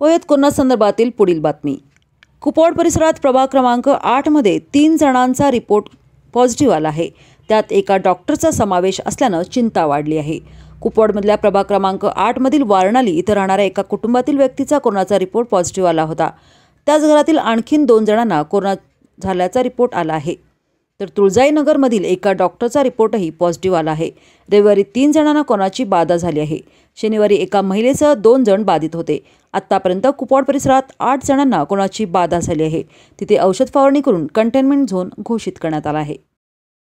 पोयत corona संदर्भातील पुढील बातमी कुपवाड परिसरात प्रभाग क्रमांक आठमध्ये तीन जणांचा रिपोर्ट पॉझिटिव्ह आला आहे त्यात एका डॉक्टरचा समावेश असल्यानं चिंता वाढली आहे कुपवाडमधल्या प्रभाग क्रमांक आठमधील वारणाली इथं राहणाऱ्या एका कुटुंबातील व्यक्तीचा कोरोनाचा रिपोर्ट पॉझिटिव्ह आला होता त्याच घरातील आणखीन दोन जणांना कोरोना झाल्याचा रिपोर्ट आला आहे तर तुळजाईनगरमधील एका डॉक्टरचा रिपोर्टही पॉझिटिव्ह आला आहे रविवारी तीन जणांना कोणाची बाधा झाली आहे शनिवारी एका महिलेसह दोन जण बाधित होते आत्तापर्यंत कुपवाड परिसरात आठ जणांना कोणाची बाधा झाली आहे तिथे औषध फवारणी करून कंटेनमेंट झोन घोषित करण्यात आला आहे